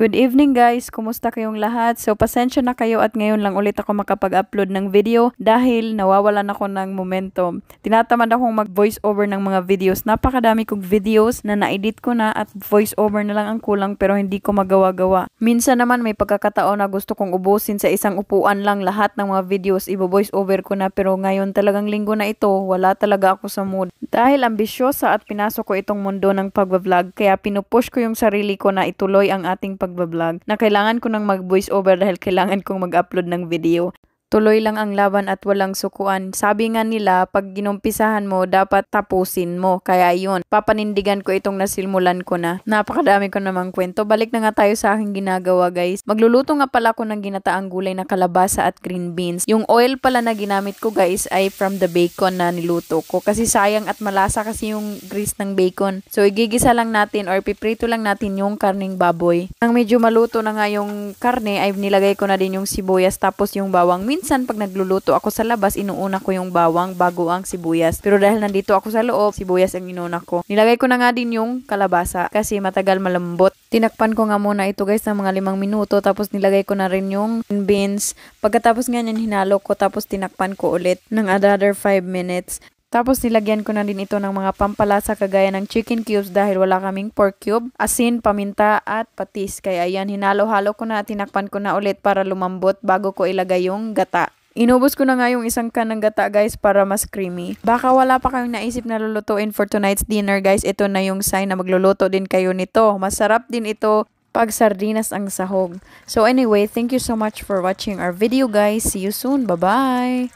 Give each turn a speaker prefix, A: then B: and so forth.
A: Good evening guys! Kumusta kayong lahat? So pasensya na kayo at ngayon lang ulit ako makapag-upload ng video dahil nawawalan ako ng momentum. Tinatamad akong mag-voice over ng mga videos. Napakadami kong videos na na-edit ko na at voice over na lang ang kulang pero hindi ko magawa-gawa. Minsan naman may pagkakataon na gusto kong ubusin sa isang upuan lang lahat ng mga videos. Ibo-voice over ko na pero ngayon talagang linggo na ito wala talaga ako sa mood. Dahil ambisyosa at pinasok ko itong mundo ng pag-vlog kaya pinupush ko yung sarili ko na ituloy ang ating pag pagbablog na kailangan ko nang mag voice over dahil kailangan kong mag-upload ng video. Tuloy lang ang laban at walang sukuan. Sabi nga nila, pag ginumpisahan mo, dapat tapusin mo. Kaya yun, papanindigan ko itong nasimulan ko na. Napakadami ko namang kwento. Balik na nga tayo sa aking ginagawa guys. Magluluto nga pala ako ng ginataang gulay na kalabasa at green beans. Yung oil pala na ginamit ko guys ay from the bacon na niluto ko. Kasi sayang at malasa kasi yung grease ng bacon. So igigisa lang natin or piprito lang natin yung karning baboy. Nang medyo maluto na nga yung karne ay nilagay ko na din yung sibuyas tapos yung bawang. Min Minsan pag nagluluto ako sa labas, inuuna ko yung bawang bago ang sibuyas. Pero dahil nandito ako sa loob, sibuyas ang inuuna ko. Nilagay ko na nga din yung kalabasa kasi matagal malambot. Tinakpan ko nga muna ito guys ng mga limang minuto tapos nilagay ko na rin yung beans. Pagkatapos niyan hinalo ko tapos tinakpan ko ulit ng another 5 minutes. Tapos nilagyan ko na din ito ng mga pampalasa kagaya ng chicken cubes dahil wala kaming pork cube, asin, paminta at patis. Kaya ayan, hinalo-halo ko na at tinakpan ko na ulit para lumambot bago ko ilagay yung gata. Inubos ko na nga yung isang can ng gata guys para mas creamy. Baka wala pa kayong naisip na lulutuin for tonight's dinner guys. Ito na yung sign na magluluto din kayo nito. Masarap din ito pag sardinas ang sahog. So anyway, thank you so much for watching our video guys. See you soon. Bye-bye!